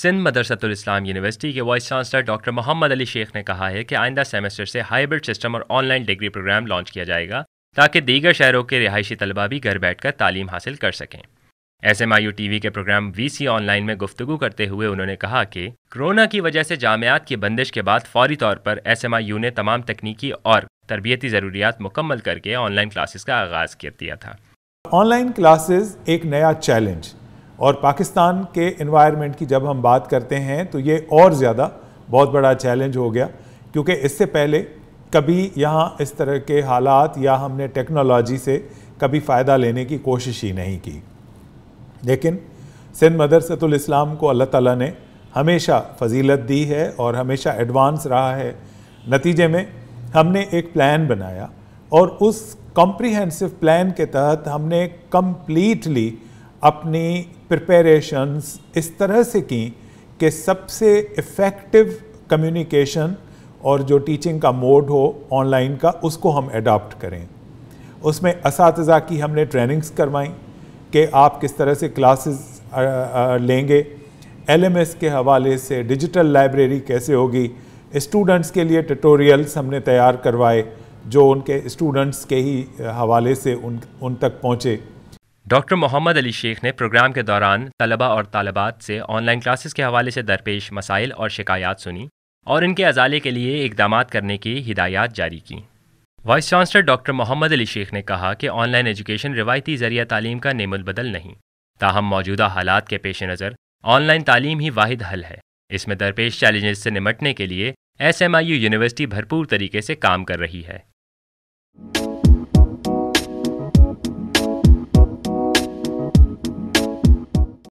Sindh Madressatul Islam university के vice chancellor doctor Mohammad Ali Shaikh ने कहा है कि आइंदा सेमेस्टर से हाइब्रिड सिस्टम और ऑनलाइन डिग्री प्रोग्राम लॉन्च किया जाएगा ताकि दीगर शहरों के रिहायशी तलबा भी घर बैठ कर तालीम हासिल कर सकें S M I U TV वी के प्रोग्राम वी सी ऑनलाइन में गुफ्तु करते हुए उन्होंने कहा कि कोरोना की वजह से जामियात की बंदिश के बाद फौरी तौर पर एस एम आई यू ने तमाम तकनीकी और तरबियती ज़रूरियात मुकम्मल करके ऑनलाइन क्लासेस का आगाज़ कर दिया था ऑनलाइन क्लासेस एक नया चैलेंज और पाकिस्तान के इन्वायरमेंट की जब हम बात करते हैं तो ये और ज़्यादा बहुत बड़ा चैलेंज हो गया क्योंकि इससे पहले कभी यहाँ इस तरह के हालात या हमने टेक्नोलॉजी से कभी फ़ायदा लेने की कोशिश ही नहीं की लेकिन सिंध मदरसतुल को अल्लाह ताला ने हमेशा फजीलत दी है और हमेशा एडवांस रहा है नतीजे में हमने एक प्लान बनाया और उस कॉम्प्रीहेंसिव प्लान के तहत हमने कम्प्लीटली अपनी प्रिपरेशंस इस तरह से की कि सबसे इफ़ेक्टिव कम्युनिकेशन और जो टीचिंग का मोड हो ऑनलाइन का उसको हम एडाप्ट करें उसमें इस की हमने ट्रेनिंग्स करवाई कि आप किस तरह से क्लासेस लेंगे एलएमएस के हवाले से डिजिटल लाइब्रेरी कैसे होगी स्टूडेंट्स के लिए ट्यूटोरियल्स हमने तैयार करवाए जो उनके स्टूडेंट्स के ही हवाले से उन उन तक पहुँचे डॉक्टर मोहम्मद अली शेख ने प्रोग्राम के दौरान तलबा और तालबात से ऑनलाइन क्लासेस के हवाले से दरपेश मसाइल और शिकायत सुनी और इनके अजाले के लिए इकदाम करने की हिदायत जारी की vice chancellor doctor Mohammad Ali Shaikh ने कहा कि ऑनलाइन एजुकेशन रिवायती जरिया तालीम का नेमुलबदल नहीं ताहम मौजूदा हालात के पेश नज़र ऑनलाइन तालीम ही वाहिद हल है इसमें दरपेश चैलेंजेस से निमटने के लिए S M I U university भरपूर तरीके से काम कर रही है